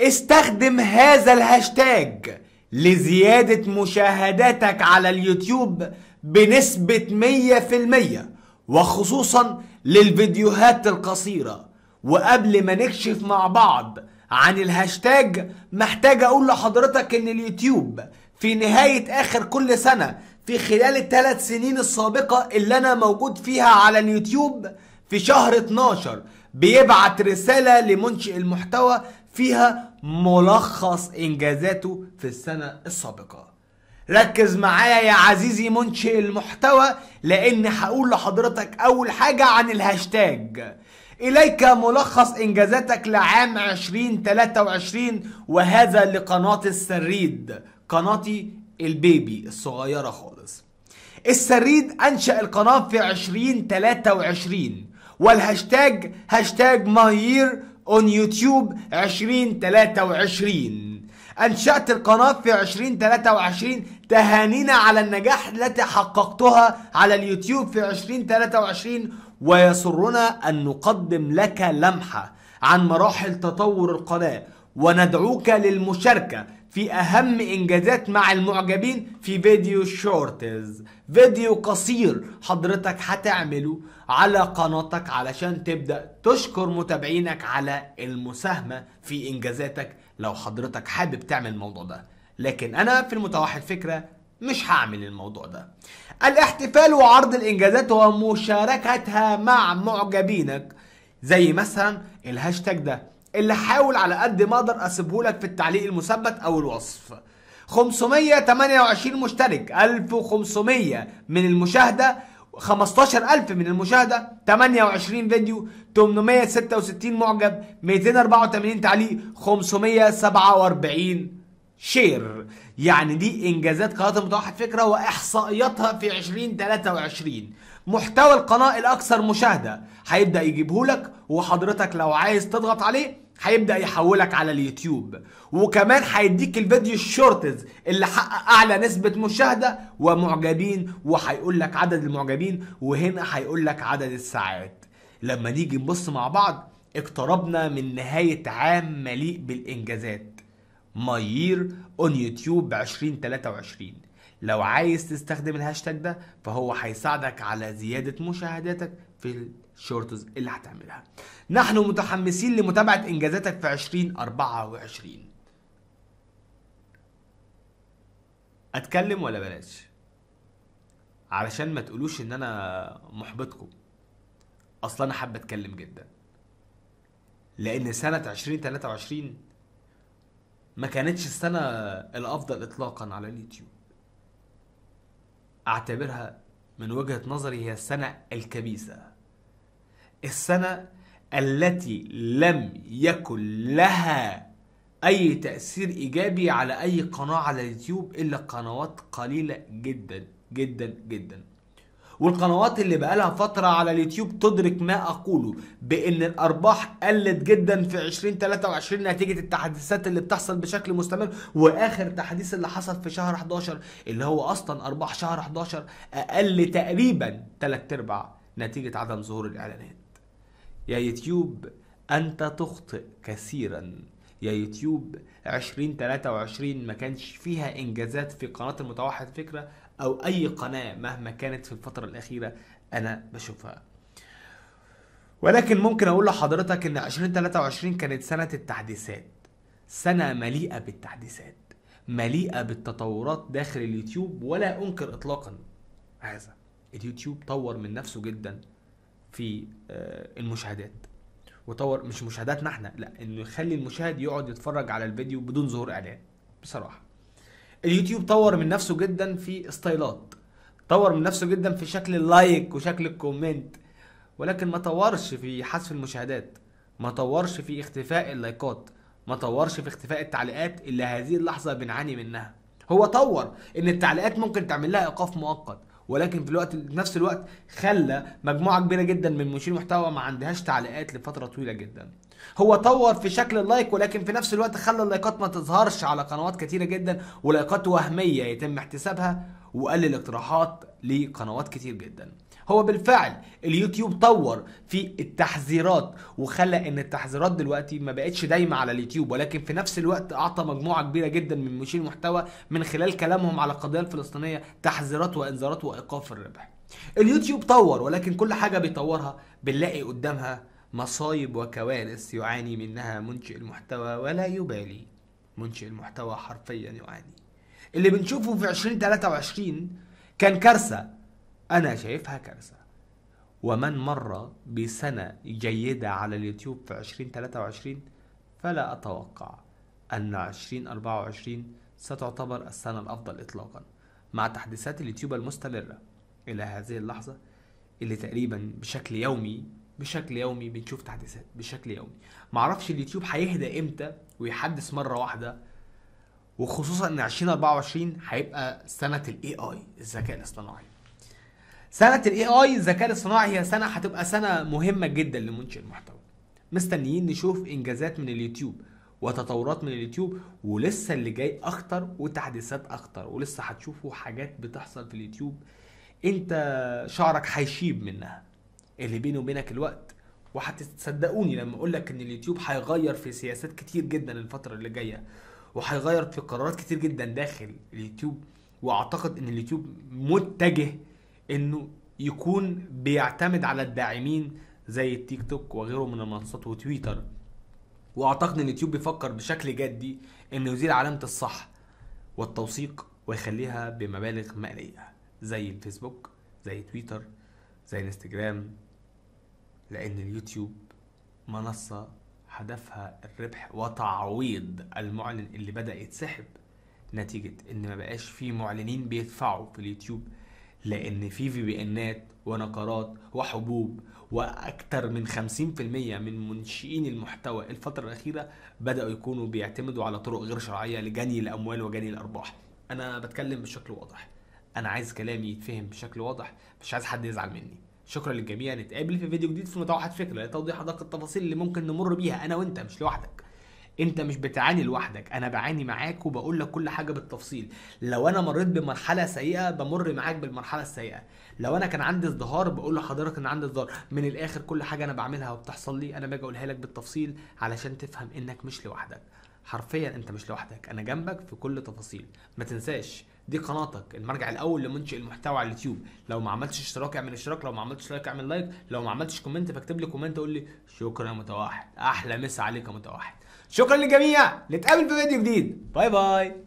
استخدم هذا الهاشتاج لزيادة مشاهداتك على اليوتيوب بنسبة 100% وخصوصا للفيديوهات القصيرة وقبل ما نكشف مع بعض عن الهاشتاج محتاج اقول لحضرتك ان اليوتيوب في نهاية اخر كل سنة في خلال الثلاث سنين السابقة اللي انا موجود فيها على اليوتيوب في شهر 12 بيبعت رسالة لمنشئ المحتوى فيها ملخص انجازاته في السنه السابقه ركز معايا يا عزيزي منشئ المحتوى لان هقول لحضرتك اول حاجه عن الهاشتاج إليك ملخص إنجازاتك لعام 2023 وهذا لقناة السريد قناتي البيبي الصغيرة خالص السريد أنشأ القناة في 2023 والهاشتاج هاشتاج ماهير اون يوتيوب 2023 انشأت القناة في 2023 تهانينا على النجاح التي حققتها على اليوتيوب في 2023 ويسرنا ان نقدم لك لمحة عن مراحل تطور القناة وندعوك للمشاركة في أهم إنجازات مع المعجبين في فيديو شورتز فيديو قصير حضرتك هتعمله على قناتك علشان تبدأ تشكر متابعينك على المساهمة في إنجازاتك لو حضرتك حابب تعمل الموضوع ده لكن أنا في المتوحد فكرة مش هعمل الموضوع ده الاحتفال وعرض الإنجازات ومشاركتها مع معجبينك زي مثلا الهاشتاج ده اللي حاول على قد ما اقدر اسيبهولك في التعليق المثبت او الوصف 528 مشترك 1500 من المشاهدة 15000 من المشاهدة 28 فيديو 866 معجب 284 تعليق 547 شير يعني دي انجازات قناه المتوحد فكره واحصائياتها في 2023 محتوى القناه الاكثر مشاهده هيبدا يجيبهولك وحضرتك لو عايز تضغط عليه هيبدا يحولك على اليوتيوب وكمان هيديك الفيديو الشورتز اللي حقق اعلى نسبه مشاهده ومعجبين وهيقول لك عدد المعجبين وهنا هيقول لك عدد الساعات لما نيجي نبص مع بعض اقتربنا من نهايه عام مليء بالانجازات مايير اون يوتيوب 2023 لو عايز تستخدم الهاشتاج ده فهو هيساعدك على زياده مشاهداتك في شورتز اللي هتعملها نحن متحمسين لمتابعة إنجازاتك في 2024 أتكلم ولا بلاش علشان ما تقولوش إن أنا محبطكم أصل أنا حابة أتكلم جدا لأن سنة 2023 ما كانتش السنة الأفضل إطلاقا على اليوتيوب أعتبرها من وجهة نظري هي السنة الكبيسة السنة التي لم يكن لها أي تأثير إيجابي على أي قناة على اليوتيوب إلا قنوات قليلة جدا جدا جدا والقنوات اللي بقالها فترة على اليوتيوب تدرك ما أقوله بأن الأرباح قلت جدا في 2023 نتيجة التحديثات اللي بتحصل بشكل مستمر وآخر تحديث اللي حصل في شهر 11 اللي هو أصلا أرباح شهر 11 أقل تقريبا 3 أرباع نتيجة عدم ظهور الإعلانات يا يوتيوب أنت تخطئ كثيرا يا يوتيوب 2023 ما كانش فيها إنجازات في قناة المتوحد فكرة أو أي قناة مهما كانت في الفترة الأخيرة أنا بشوفها ولكن ممكن أقول لحضرتك إن 2023 كانت سنة التحديثات سنة مليئة بالتحديثات مليئة بالتطورات داخل اليوتيوب ولا أنكر إطلاقا هذا اليوتيوب طور من نفسه جدا في آه، المشاهدات وطور مش مشاهداتنا احنا لا انه يخلي المشاهد يقعد يتفرج على الفيديو بدون ظهور اعلان بصراحه اليوتيوب طور من نفسه جدا في ستايلات طور من نفسه جدا في شكل اللايك وشكل الكومنت ولكن ما طورش في حذف المشاهدات ما طورش في اختفاء اللايكات ما طورش في اختفاء التعليقات اللي هذه اللحظه بنعاني منها هو طور ان التعليقات ممكن تعمل لها ايقاف مؤقت ولكن في الوقت في نفس الوقت خلى مجموعه كبيره جدا من مشير محتوى ما عندهاش تعليقات لفتره طويله جدا هو طور في شكل اللايك ولكن في نفس الوقت خلى اللايكات ما تظهرش على قنوات كتيره جدا ولايكات وهميه يتم احتسابها وقلل اقتراحات لقنوات كتير جدا هو بالفعل اليوتيوب طور في التحذيرات وخلى ان التحذيرات دلوقتي ما بقتش دايمه على اليوتيوب ولكن في نفس الوقت اعطى مجموعه كبيره جدا من مشير المحتوى من خلال كلامهم على القضيه الفلسطينيه تحذيرات وانذارات وايقاف الربح. اليوتيوب طور ولكن كل حاجه بيطورها بنلاقي قدامها مصايب وكوارث يعاني منها منشئ المحتوى ولا يبالي. منشئ المحتوى حرفيا يعاني. اللي بنشوفه في 2023 كان كارثة أنا شايفها كارثة ومن مر بسنة جيدة على اليوتيوب في 2023 فلا أتوقع أن 2024 ستعتبر السنة الأفضل إطلاقا مع تحديثات اليوتيوب المستمرة إلى هذه اللحظة اللي تقريبا بشكل يومي بشكل يومي بنشوف تحديثات بشكل يومي معرفش اليوتيوب هيهدى امتى ويحدث مرة واحدة وخصوصا ان 2024 هيبقى سنه الاي اي الذكاء الاصطناعي سنه الاي اي الذكاء الاصطناعي هي سنه هتبقى سنه مهمه جدا لمنشئ المحتوى مستنيين نشوف انجازات من اليوتيوب وتطورات من اليوتيوب ولسه اللي جاي اخطر وتحديثات اخطر ولسه هتشوفوا حاجات بتحصل في اليوتيوب انت شعرك هيشيب منها اللي بيني وبينك الوقت وهتصدقوني لما اقول لك ان اليوتيوب هيغير في سياسات كتير جدا الفتره اللي جايه وهيغير في قرارات كتير جدا داخل اليوتيوب واعتقد ان اليوتيوب متجه انه يكون بيعتمد على الداعمين زي التيك توك وغيره من المنصات وتويتر واعتقد ان اليوتيوب بيفكر بشكل جدي انه يزيل علامه الصح والتوثيق ويخليها بمبالغ ماليه زي الفيسبوك زي تويتر زي الانستجرام لان اليوتيوب منصه هدفها الربح وتعويض المعلن اللي بدأ يتسحب نتيجة ان ما بقاش في معلنين بيدفعوا في اليوتيوب لان في في بي انات ونقرات وحبوب واكثر من 50% من منشئين المحتوى الفترة الاخيرة بدأوا يكونوا بيعتمدوا على طرق غير شرعية لجني الاموال وجني الارباح انا بتكلم بشكل واضح انا عايز كلامي يتفهم بشكل واضح مش عايز حد يزعل مني شكرا للجميع نتقابل في فيديو جديد في متوحد فكره لتوضيح ادق التفاصيل اللي ممكن نمر بيها انا وانت مش لوحدك انت مش بتعاني لوحدك انا بعاني معاك وبقول لك كل حاجه بالتفصيل لو انا مريت بمرحله سيئه بمر معاك بالمرحله السيئه لو انا كان عندي ازدهار بقول لحضرتك ان عندي ازدهار من الاخر كل حاجه انا بعملها وبتحصل لي انا باجي اقولها لك بالتفصيل علشان تفهم انك مش لوحدك حرفيا انت مش لوحدك انا جنبك في كل تفاصيل ما تنساش دي قناتك المرجع الاول لمنشئ المحتوى على اليوتيوب لو ما عملتش اشتراك اعمل اشتراك لو ما عملتش لايك اعمل لايك لو ما عملتش كومنت فاكتب لي كومنت قول لي شكرا يا متوحد احلى مسا عليك يا متوحد شكرا للجميع نتقابل في فيديو جديد باي باي